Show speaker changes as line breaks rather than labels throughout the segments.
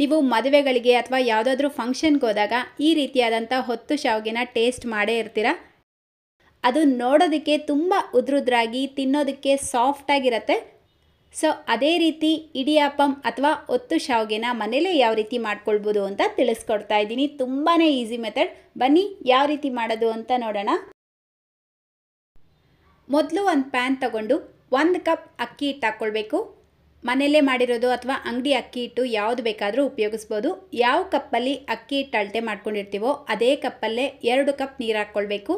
ನೀವು ಮದುವೆಗಳಿಗೆ ಅಥವಾ ಯಾವುದಾದ್ರೂ ಫಂಕ್ಷನ್ಗೆ ಹೋದಾಗ ಈ ರೀತಿಯಾದಂಥ ಹೊತ್ತು ಶಾವಿಗೆನ ಟೇಸ್ಟ್ ಮಾಡೇ ಇರ್ತೀರ ಅದು ನೋಡೋದಕ್ಕೆ ತುಂಬ ಉದ್ರುದ್ರಾಗಿ ತಿನ್ನೋದಕ್ಕೆ ಸಾಫ್ಟಾಗಿರತ್ತೆ ಸೊ ಅದೇ ರೀತಿ ಇಡಿಯಾಪಂ ಅಥವಾ ಹೊತ್ತು ಶಾವಿಗೆನ ಮನೇಲೇ ಯಾವ ರೀತಿ ಮಾಡ್ಕೊಳ್ಬೋದು ಅಂತ ತಿಳಿಸ್ಕೊಡ್ತಾ ಇದ್ದೀನಿ ತುಂಬಾ ಈಸಿ ಮೆಥಡ್ ಬನ್ನಿ ಯಾವ ರೀತಿ ಮಾಡೋದು ಅಂತ ನೋಡೋಣ ಮೊದಲು ಒಂದು ಪ್ಯಾನ್ ತಗೊಂಡು ಒಂದು ಕಪ್ ಅಕ್ಕಿ ಹಿಟ್ಟು ಹಾಕ್ಕೊಳ್ಬೇಕು ಮನೆಯಲ್ಲೇ ಮಾಡಿರೋದು ಅಥವಾ ಅಂಗಡಿ ಅಕ್ಕಿ ಹಿಟ್ಟು ಯಾವುದು ಬೇಕಾದರೂ ಉಪಯೋಗಿಸ್ಬೋದು ಯಾವ ಕಪ್ಪಲ್ಲಿ ಅಕ್ಕಿ ಹಿಟ್ಟು ಅಳತೆ ಮಾಡ್ಕೊಂಡಿರ್ತೀವೋ ಅದೇ ಕಪ್ಪಲ್ಲೇ ಎರಡು ಕಪ್ ನೀರು ಹಾಕ್ಕೊಳ್ಬೇಕು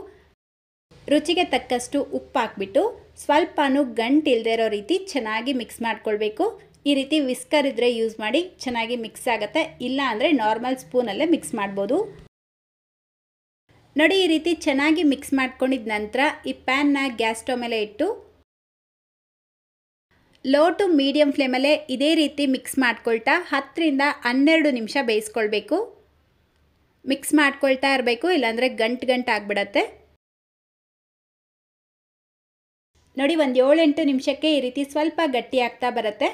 ರುಚಿಗೆ ತಕ್ಕಷ್ಟು ಉಪ್ಪು ಹಾಕ್ಬಿಟ್ಟು ಸ್ವಲ್ಪನೂ ಗಂಟು ಇಲ್ಲದೆ ಇರೋ ರೀತಿ ಚೆನ್ನಾಗಿ ಮಿಕ್ಸ್ ಮಾಡ್ಕೊಳ್ಬೇಕು ಈ ರೀತಿ ವಿಸ್ಕರ್ ಇದ್ದರೆ ಯೂಸ್ ಮಾಡಿ ಚೆನ್ನಾಗಿ ಮಿಕ್ಸ್ ಆಗುತ್ತೆ ಇಲ್ಲ ಅಂದರೆ ನಾರ್ಮಲ್ ಸ್ಪೂನಲ್ಲೇ ಮಿಕ್ಸ್ ಮಾಡ್ಬೋದು ನೋಡಿ ಈ ರೀತಿ ಚೆನ್ನಾಗಿ ಮಿಕ್ಸ್ ಮಾಡ್ಕೊಂಡಿದ ನಂತರ ಈ ಪ್ಯಾನ್ನ ಗ್ಯಾಸ್ ಸ್ಟೋವ್ ಮೇಲೆ ಇಟ್ಟು ಲೋ ಟು ಮೀಡಿಯಂ ಫ್ಲೇಮಲ್ಲೇ ಇದೇ ರೀತಿ ಮಿಕ್ಸ್ ಮಾಡ್ಕೊಳ್ತಾ ಹತ್ತರಿಂದ ಹನ್ನೆರಡು ನಿಮಿಷ ಬೇಯಿಸ್ಕೊಳ್ಬೇಕು ಮಿಕ್ಸ್ ಮಾಡ್ಕೊಳ್ತಾ ಇರಬೇಕು ಇಲ್ಲಾಂದರೆ ಗಂಟು ಗಂಟು ಆಗಿಬಿಡತ್ತೆ ನೋಡಿ ಒಂದು ಏಳೆಂಟು ನಿಮಿಷಕ್ಕೆ ಈ ರೀತಿ ಸ್ವಲ್ಪ ಗಟ್ಟಿ ಆಗ್ತಾ ಬರುತ್ತೆ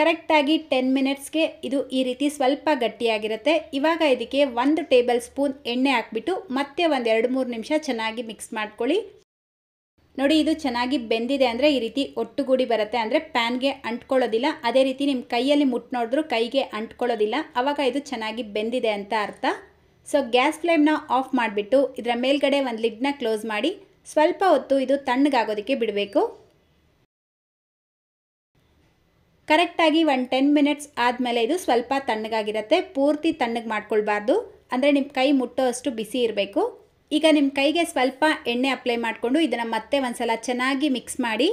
ಕರೆಕ್ಟಾಗಿ ಟೆನ್ ಮಿನಿಟ್ಸ್ಗೆ ಇದು ಈ ರೀತಿ ಸ್ವಲ್ಪ ಗಟ್ಟಿಯಾಗಿರುತ್ತೆ ಇವಾಗ ಇದಕ್ಕೆ ಒಂದು ಟೇಬಲ್ ಸ್ಪೂನ್ ಎಣ್ಣೆ ಹಾಕ್ಬಿಟ್ಟು ಮತ್ತೆ ಒಂದು ಎರಡು ಮೂರು ನಿಮಿಷ ಚೆನ್ನಾಗಿ ಮಿಕ್ಸ್ ಮಾಡ್ಕೊಳ್ಳಿ ನೋಡಿ ಇದು ಚೆನ್ನಾಗಿ ಬೆಂದಿದೆ ಅಂದರೆ ಈ ರೀತಿ ಒಟ್ಟುಗೂಡಿ ಬರುತ್ತೆ ಅಂದರೆ ಪ್ಯಾನ್ಗೆ ಅಂಟ್ಕೊಳ್ಳೋದಿಲ್ಲ ಅದೇ ರೀತಿ ನಿಮ್ಮ ಕೈಯಲ್ಲಿ ಮುಟ್ ನೋಡಿದ್ರೂ ಕೈಗೆ ಅಂಟ್ಕೊಳ್ಳೋದಿಲ್ಲ ಆವಾಗ ಇದು ಚೆನ್ನಾಗಿ ಬೆಂದಿದೆ ಅಂತ ಅರ್ಥ ಸೊ ಗ್ಯಾಸ್ ಫ್ಲೇಮ್ನ ಆಫ್ ಮಾಡಿಬಿಟ್ಟು ಇದರ ಮೇಲ್ಗಡೆ ಒಂದು ಲಿಡ್ನ ಕ್ಲೋಸ್ ಮಾಡಿ ಸ್ವಲ್ಪ ಹೊತ್ತು ಇದು ತಣ್ಣಗಾಗೋದಕ್ಕೆ ಬಿಡಬೇಕು ಕರೆಕ್ಟಾಗಿ ಒನ್ ಟೆನ್ ಮಿನಿಟ್ಸ್ ಆದಮೇಲೆ ಇದು ಸ್ವಲ್ಪ ತಣ್ಣಗಾಗಿರುತ್ತೆ ಪೂರ್ತಿ ತಣ್ಣಗೆ ಮಾಡ್ಕೊಳ್ಬಾರ್ದು ಅಂದರೆ ನಿಮ್ಮ ಕೈ ಮುಟ್ಟೋ ಅಷ್ಟು ಬಿಸಿ ಇರಬೇಕು ಈಗ ನಿಮ್ಮ ಕೈಗೆ ಸ್ವಲ್ಪ ಎಣ್ಣೆ ಅಪ್ಲೈ ಮಾಡಿಕೊಂಡು ಇದನ್ನು ಮತ್ತೆ ಒಂದು ಚೆನ್ನಾಗಿ ಮಿಕ್ಸ್ ಮಾಡಿ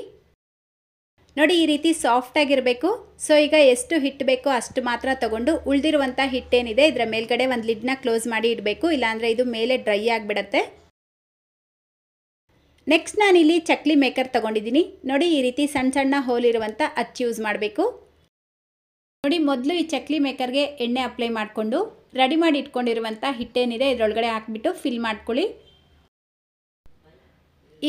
ನೋಡಿ ಈ ರೀತಿ ಸಾಫ್ಟಾಗಿರಬೇಕು ಸೊ ಈಗ ಎಷ್ಟು ಹಿಟ್ಟು ಬೇಕೋ ಅಷ್ಟು ಮಾತ್ರ ತಗೊಂಡು ಉಳಿದಿರುವಂಥ ಹಿಟ್ಟೇನಿದೆ ಇದರ ಮೇಲ್ಗಡೆ ಒಂದು ಲಿಡ್ನ ಕ್ಲೋಸ್ ಮಾಡಿ ಇಡಬೇಕು ಇಲ್ಲಾಂದರೆ ಇದು ಮೇಲೆ ಡ್ರೈ ಆಗಿಬಿಡತ್ತೆ ನೆಕ್ಸ್ಟ್ ನಾನಿಲ್ಲಿ ಚಕ್ಲಿ ಮೇಕರ್ ತಗೊಂಡಿದ್ದೀನಿ ನೋಡಿ ಈ ರೀತಿ ಸಣ್ಣ ಸಣ್ಣ ಹೋಲ್ ಇರುವಂಥ ಅಚ್ಚು ಯೂಸ್ ಮಾಡಬೇಕು ನೋಡಿ ಮೊದಲು ಈ ಚಕ್ಲಿ ಮೇಕರ್ಗೆ ಎಣ್ಣೆ ಅಪ್ಲೈ ಮಾಡಿಕೊಂಡು ರೆಡಿ ಮಾಡಿ ಇಟ್ಕೊಂಡಿರುವಂಥ ಹಿಟ್ಟೇನಿದೆ ಇದರೊಳಗಡೆ ಹಾಕಿಬಿಟ್ಟು ಫಿಲ್ ಮಾಡ್ಕೊಳ್ಳಿ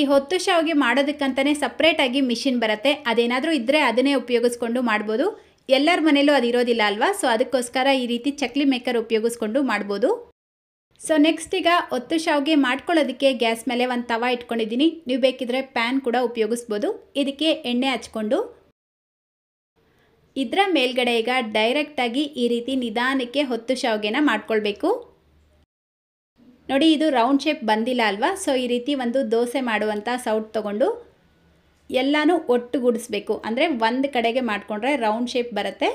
ಈ ಹೊತ್ತು ಶಾವಿಗೆ ಮಾಡೋದಕ್ಕಂತಲೇ ಸಪ್ರೇಟಾಗಿ ಮಿಷಿನ್ ಬರುತ್ತೆ ಅದೇನಾದರೂ ಇದ್ದರೆ ಅದನ್ನೇ ಉಪಯೋಗಿಸ್ಕೊಂಡು ಮಾಡ್ಬೋದು ಎಲ್ಲರ ಮನೇಲೂ ಅದು ಇರೋದಿಲ್ಲ ಅಲ್ವಾ ಸೊ ಅದಕ್ಕೋಸ್ಕರ ಈ ರೀತಿ ಚಕ್ಲಿ ಮೇಕರ್ ಉಪಯೋಗಿಸ್ಕೊಂಡು ಮಾಡ್ಬೋದು ಸೊ ನೆಕ್ಸ್ಟ್ ಈಗ ಹೊತ್ತು ಶಾವಿಗೆ ಮಾಡ್ಕೊಳ್ಳೋದಕ್ಕೆ ಗ್ಯಾಸ್ ಮೇಲೆ ಒಂದು ತವಾ ಇಟ್ಕೊಂಡಿದ್ದೀನಿ ನೀವು ಬೇಕಿದ್ರೆ ಪ್ಯಾನ್ ಕೂಡ ಉಪಯೋಗಿಸ್ಬೋದು ಇದಕ್ಕೆ ಎಣ್ಣೆ ಹಚ್ಕೊಂಡು ಇದರ ಮೇಲ್ಗಡೆ ಈಗ ಡೈರೆಕ್ಟಾಗಿ ಈ ರೀತಿ ನಿಧಾನಕ್ಕೆ ಹೊತ್ತು ಶಾವಿಗೆನ ಮಾಡ್ಕೊಳ್ಬೇಕು ನೋಡಿ ಇದು ರೌಂಡ್ ಶೇಪ್ ಬಂದಿಲ್ಲ ಅಲ್ವಾ ಸೊ ಈ ರೀತಿ ಒಂದು ದೋಸೆ ಮಾಡುವಂಥ ಸೌಟ್ ತೊಗೊಂಡು ಎಲ್ಲನೂ ಒಟ್ಟುಗೂಡಿಸ್ಬೇಕು ಅಂದರೆ ಒಂದು ಕಡೆಗೆ ಮಾಡಿಕೊಂಡ್ರೆ ರೌಂಡ್ ಶೇಪ್ ಬರುತ್ತೆ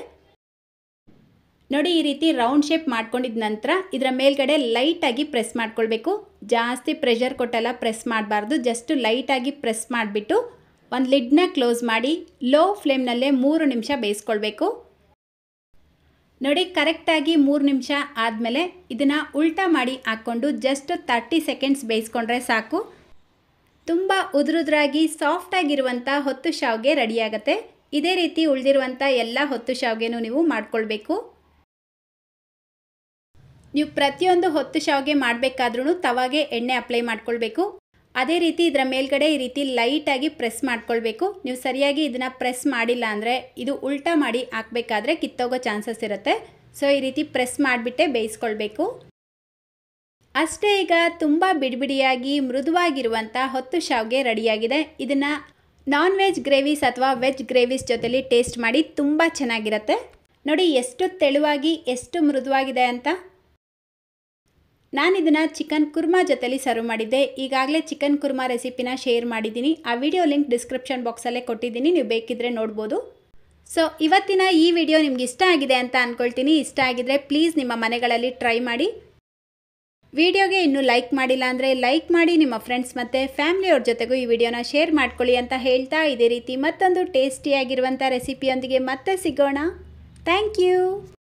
ನೋಡಿ ಈ ರೀತಿ ರೌಂಡ್ ಶೇಪ್ ಮಾಡ್ಕೊಂಡಿದ ನಂತರ ಇದರ ಮೇಲ್ಗಡೆ ಲೈಟಾಗಿ ಪ್ರೆಸ್ ಮಾಡ್ಕೊಳ್ಬೇಕು ಜಾಸ್ತಿ ಪ್ರೆಷರ್ ಕೊಟ್ಟೆಲ್ಲ ಪ್ರೆಸ್ ಮಾಡಬಾರ್ದು ಜಸ್ಟ್ ಲೈಟಾಗಿ ಪ್ರೆಸ್ ಮಾಡಿಬಿಟ್ಟು ಒಂದು ಲಿಡ್ನ ಕ್ಲೋಸ್ ಮಾಡಿ ಲೋ ಫ್ಲೇಮ್ನಲ್ಲೇ ಮೂರು ನಿಮಿಷ ಬೇಯಿಸ್ಕೊಳ್ಬೇಕು ನೋಡಿ ಕರೆಕ್ಟಾಗಿ ಮೂರು ನಿಮಿಷ ಆದಮೇಲೆ ಇದನ್ನು ಉಲ್ಟಾ ಮಾಡಿ ಹಾಕ್ಕೊಂಡು ಜಸ್ಟ್ ತರ್ಟಿ ಸೆಕೆಂಡ್ಸ್ ಬೇಯಿಸ್ಕೊಂಡ್ರೆ ಸಾಕು ತುಂಬ ಉದುರುದ್ರಾಗಿ ಸಾಫ್ಟಾಗಿರುವಂಥ ಹೊತ್ತು ಶಾವ್ಗೆ ರೆಡಿಯಾಗತ್ತೆ ಇದೇ ರೀತಿ ಉಳಿದಿರುವಂಥ ಎಲ್ಲ ಹೊತ್ತು ಶಾವ್ಗೆನೂ ನೀವು ಮಾಡ್ಕೊಳ್ಬೇಕು ನೀವು ಪ್ರತಿಯೊಂದು ಹೊತ್ತು ಶಾವ್ಗೆ ಮಾಡಬೇಕಾದ್ರೂ ತವಾಗೆ ಎಣ್ಣೆ ಅಪ್ಲೈ ಮಾಡ್ಕೊಳ್ಬೇಕು ಅದೇ ರೀತಿ ಇದರ ಮೇಲ್ಗಡೆ ಈ ರೀತಿ ಲೈಟಾಗಿ ಪ್ರೆಸ್ ಮಾಡ್ಕೊಳ್ಬೇಕು ನೀವು ಸರಿಯಾಗಿ ಇದನ್ನು ಪ್ರೆಸ್ ಮಾಡಿಲ್ಲ ಅಂದರೆ ಇದು ಉಲ್ಟಾ ಮಾಡಿ ಹಾಕಬೇಕಾದ್ರೆ ಕಿತ್ತೋಗೋ ಚಾನ್ಸಸ್ ಇರುತ್ತೆ ಸೊ ಈ ರೀತಿ ಪ್ರೆಸ್ ಮಾಡಿಬಿಟ್ಟೆ ಬೇಯಿಸ್ಕೊಳ್ಬೇಕು ಅಷ್ಟೇ ಈಗ ತುಂಬ ಬಿಡಿಬಿಡಿಯಾಗಿ ಮೃದುವಾಗಿರುವಂಥ ಹೊತ್ತು ಶಾವ್ಗೆ ರೆಡಿಯಾಗಿದೆ ಇದನ್ನು ನಾನ್ ವೆಜ್ ಗ್ರೇವೀಸ್ ಅಥವಾ ವೆಜ್ ಗ್ರೇವೀಸ್ ಜೊತೆಲಿ ಟೇಸ್ಟ್ ಮಾಡಿ ತುಂಬ ಚೆನ್ನಾಗಿರುತ್ತೆ ನೋಡಿ ಎಷ್ಟು ತೆಳುವಾಗಿ ಎಷ್ಟು ಮೃದುವಾಗಿದೆ ಅಂತ ನಾನಿದನ್ನು ಚಿಕನ್ ಕುರ್ಮಾ ಜೊತೆಲಿ ಸರ್ವ್ ಮಾಡಿದ್ದೆ ಈಗಾಗಲೇ ಚಿಕನ್ ಕುರ್ಮಾ ರೆಸಿಪಿನ ಶೇರ್ ಮಾಡಿದ್ದೀನಿ ಆ ವಿಡಿಯೋ ಲಿಂಕ್ ಡಿಸ್ಕ್ರಿಪ್ಷನ್ ಬಾಕ್ಸಲ್ಲೇ ಕೊಟ್ಟಿದ್ದೀನಿ ನೀವು ಬೇಕಿದ್ದರೆ ನೋಡ್ಬೋದು ಸೊ ಇವತ್ತಿನ ಈ ವಿಡಿಯೋ ನಿಮ್ಗೆ ಇಷ್ಟ ಆಗಿದೆ ಅಂತ ಅಂದ್ಕೊಳ್ತೀನಿ ಇಷ್ಟ ಆಗಿದ್ರೆ ಪ್ಲೀಸ್ ನಿಮ್ಮ ಮನೆಗಳಲ್ಲಿ ಟ್ರೈ ಮಾಡಿ ವಿಡಿಯೋಗೆ ಇನ್ನೂ ಲೈಕ್ ಮಾಡಿಲ್ಲ ಅಂದರೆ ಲೈಕ್ ಮಾಡಿ ನಿಮ್ಮ ಫ್ರೆಂಡ್ಸ್ ಮತ್ತು ಫ್ಯಾಮಿಲಿಯವ್ರ ಜೊತೆಗೂ ಈ ವಿಡಿಯೋನ ಶೇರ್ ಮಾಡ್ಕೊಳ್ಳಿ ಅಂತ ಹೇಳ್ತಾ ಇದೇ ರೀತಿ ಮತ್ತೊಂದು ಟೇಸ್ಟಿಯಾಗಿರುವಂಥ ರೆಸಿಪಿಯೊಂದಿಗೆ ಮತ್ತೆ ಸಿಗೋಣ ಥ್ಯಾಂಕ್ ಯು